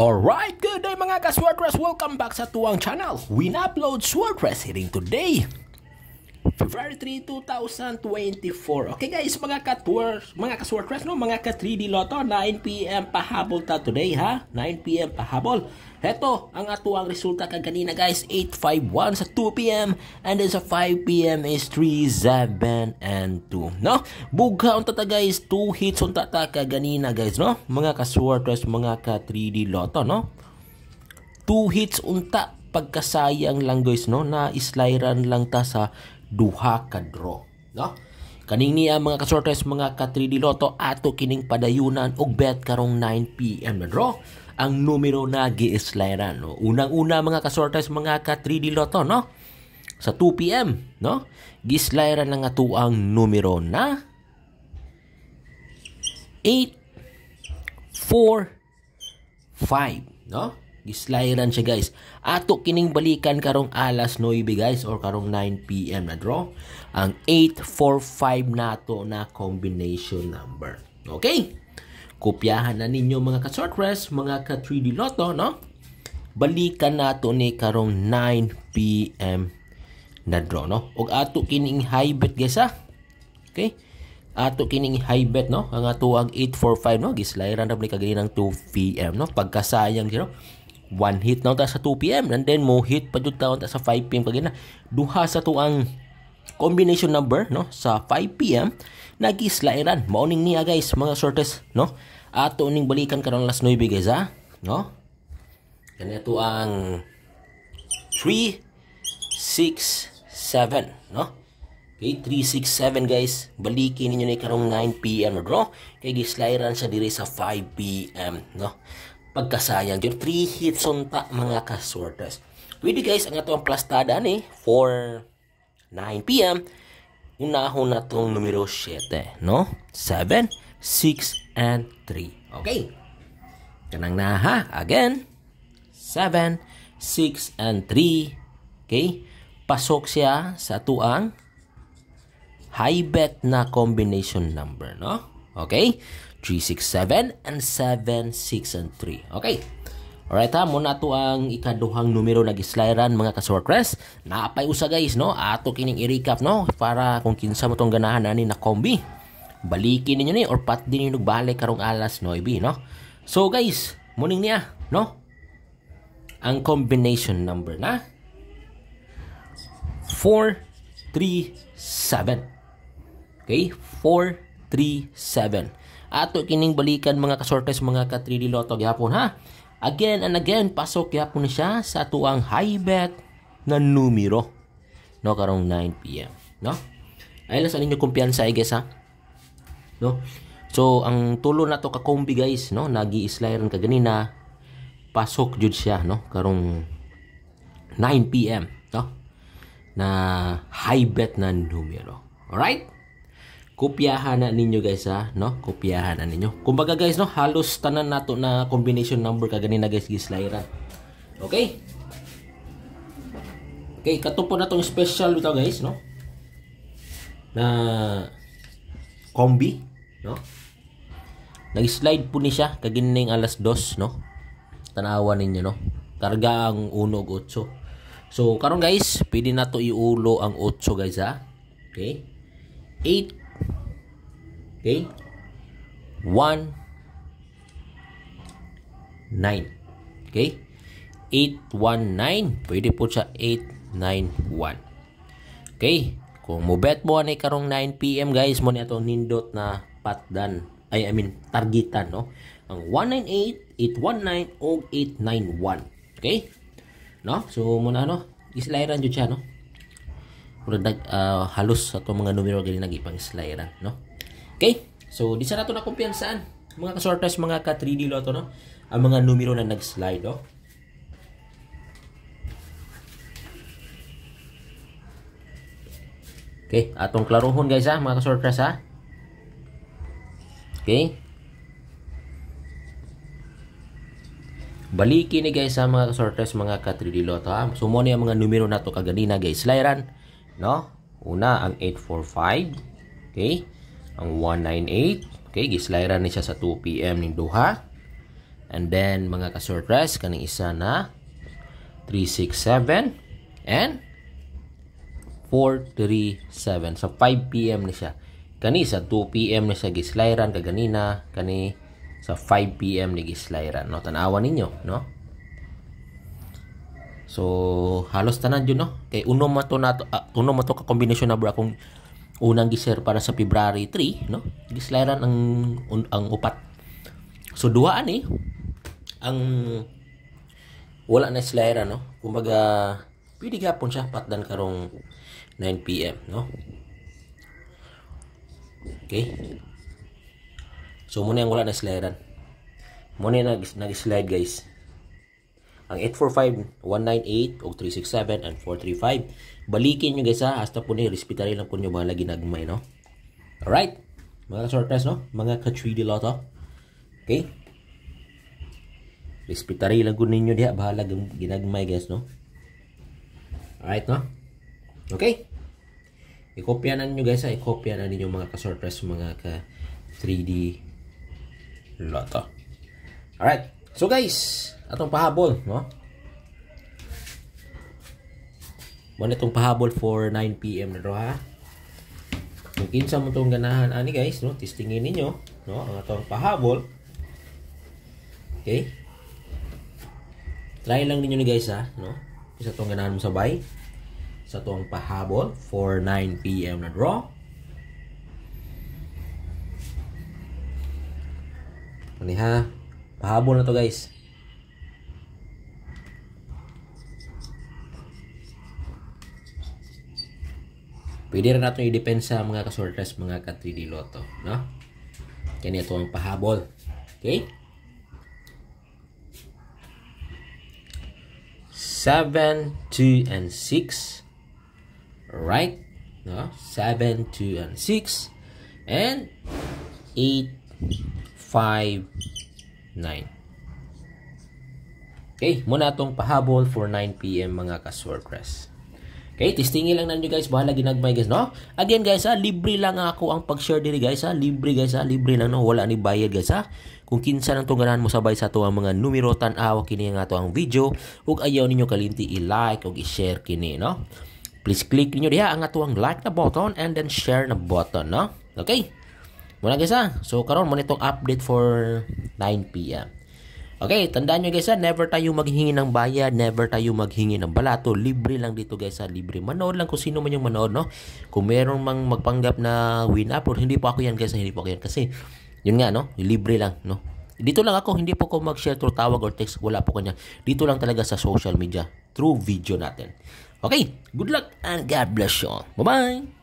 Alright, good day mga ka-Swordress! Welcome back sa tuwang channel! We upload Swordress hitting today! February 3, 2024. Okay guys, mga ka-tours, mga ka-swordcrafts, no? mga ka-3D Lotto, 9pm pahabol ta today ha. 9pm pahabol. Heto, ang atuang resulta kanina guys, 851 sa 2pm and then sa 5pm is 3, 37 and 2, no? Bugha unta ta guys, 2 hits unta ta kanina guys, no? Mga ka-swordcrafts, mga ka-3D Lotto, no? 2 hits unta pagkasayang lang guys no na islayran lang ta sa duha ka draw, no? Kaning niya mga kasortes mga ka 3D Lotto ato kining padayunan og bet karong 9 PM na draw ang numero na giislayan no. Unang-una mga kasortes mga ka 3D Lotto no. Sa 2 PM no. Giislayan lang ato ang numero na 8 4 5 no. Gislayaran siya guys. Ato kining balikan karong alas 9 guys or karong 9 PM na draw. Ang 845 nato na combination number. Okay? Kopyahan na ninyo mga ka-shortrest, mga ka-3D Lotto, no? Balikan nato ni karong 9 PM na draw, no? Og ato kining high bet guys ha. Okay? ato kining high bet no ang ato ang 845 no gislayaran ra ni kagani kagalinang 2 pm no pagkasayang you know? 1 hit na ta sa 2 pm and then mo hit pa jud taon ta sa 5 pm kagina duha sa tuang combination number no sa 5 pm nagislairan morning niya guys mga shortest no ato ning balikan karon last 9 guys ha ah, no kani ato ang 3 6 7 no Okay, 367 guys. Balikin niyo ni karong 9 PM, bro. Kay gislairan siya diri sa 5 PM, no? pagkasayang yun. Preheat son pa mga kasorters. With guys, ang atong plastada ni eh, for 9pm. Unahon na tong numero 7, no? 7, 6, and 3. Okay. Kanang na ha. Again, 7, 6, and 3. Okay? Pasok siya sa tuang high bet na combination number, no? Okay? 3, 6, and 76 and 3. Okay. Alright ha, muna to ang ikaduhang numero na gislairan mga kasorkres. Naapay usa guys no, ato kining i-recap no para kung kinsa mo tong ganahan ani na kombi. Balikin ninyo ni or pat din yung balik karong alas 9 no. So guys, muning niya no. Ang combination number na 437 Okay, 437 ato kining balikan mga kasortes mga ka 3D Lotto gyapon ha. Again and again pasok gyapon siya sa tuang high bet na numero no karong 9 PM, no? Ay sa ninyo kumpiyansa ay guys ha. No? So ang tulo nato ka kombi guys no nagi slayer ka ganina pasok jud siya no karong 9 PM no na high bet na numero. All right? kopyahan na ninyo guys ha no kopyahan na ninyo kumbaga guys no halos tanan nato na combination number kagani na guys gislaira okay okay katupod na tong special bitaw guys no na combi no nag-slide po ni siya kagani kagining alas 2 no tanawa ninyo no karga ang unog 8 so karon guys pwede na to iulo ang 8 guys ha okay 8 Okay? 1, 9. Okay? 819. Pwede po siya 891. Okay? Kung mubet mo ani karong 9pm guys, mo ni atong nindot na patdan. Ay, I mean, targetan, no? Ang 198, 819, o 891. Okay? No? So, muna no? islairan dyan siya, no? Muna, uh, ah, halos sa itong mga numero galing nag-ipang islairan, no? Okay? So, di sa nato na kumpiyansaan. Mga ka kasortas, mga ka-3D loto, no? Ang mga numero na nag-slide, no? Oh. Okay, atong klaruhon guys ha, ah, mga ka kasortas ha. Okay? Baliki ni guys ah, sa mga kasortas, mga ka-3D loto ha. Ah. Sumo mo ang mga numero na to kaganina guys. Lairan, no? Una, ang 845. Okay? ang 198 okay gislaira ni siya sa 2 pm ning Doha. and then mga ka-surprise kaning isa na 367 and 437 sa so, 5 pm ni siya kani sa 2 pm ni siya gislairan kaganina kani sa 5 pm ni gislairan no tanawa ninyo no so halos tanan jud no kay uno man to nato uh, ah, uno mato ka kombinasyon na bro akong unang giser para sa February 3 no gislaran ang un, ang upat so duha ani eh. ang wala na slayra no kumbaga pwede gapon siya patdan karong 9 pm no okay so muna yung wala na slayran muna yung nag, nag slide guys ang 845, 198, o 367, and 435. Balikin nyo guys ha, hasta po ni, respetary lang po nyo mga ginagmay, no? Alright, mga ka-shortness, no? Mga ka-3D loto. Okay? Respetary lang po ninyo diha, bahala ginagmay guys, no? Alright, no? Okay? I-copya na guys ha, i-copya na ninyo mga ka-shortness, mga ka-3D loto. Alright, so guys, atong pahabol no mo itong pahabol for 9 pm na ha kung kinsa mo tong ganahan ani guys no testingin ninyo no ang atong pahabol okay try lang ninyo ni guys ha no isa tong ganahan mo sabay sa tong pahabol for 9 pm na draw Ani ha. Pahabol na to guys. Pwede rin natin i-depensa mga kasorters, mga ka-3D Lotto. No? Yan ito ang pahabol. Okay? 7, 2, and 6. Right? No? 7, 2, and 6. And 8, 5, 9. Okay, muna itong pahabol for 9pm mga ka-sorters. Okay, testingin lang nanyo guys, bahala ginagmay guys, no? Again guys, ha, libre lang ako ang pag-share diri guys, ha? Libre guys, ha? Libre lang, no? Wala ni bayad guys, ha? Kung kinsa nang tungganan mo sabay sa to ang mga numero tan kini nga to ang video, ug ayaw ninyo kalinti i-like ug i-share kini, no? Please click niyo diha ang atuang like na button and then share na button, no? Okay? Muna guys ha. So karon mo itong update for 9 PM. Okay, tandaan nyo guys ha, never tayo maghingi ng bayad, never tayo maghingi ng balato. Libre lang dito guys ha, libre. Manood lang kung sino man yung manood, no? Kung meron mang magpanggap na win up or hindi pa ako yan guys, ha, hindi pa ako yan. Kasi, yun nga, no? Libre lang, no? Dito lang ako, hindi po ko mag-share through tawag or text, wala po kanya. Dito lang talaga sa social media, through video natin. Okay, good luck and God bless you Bye-bye!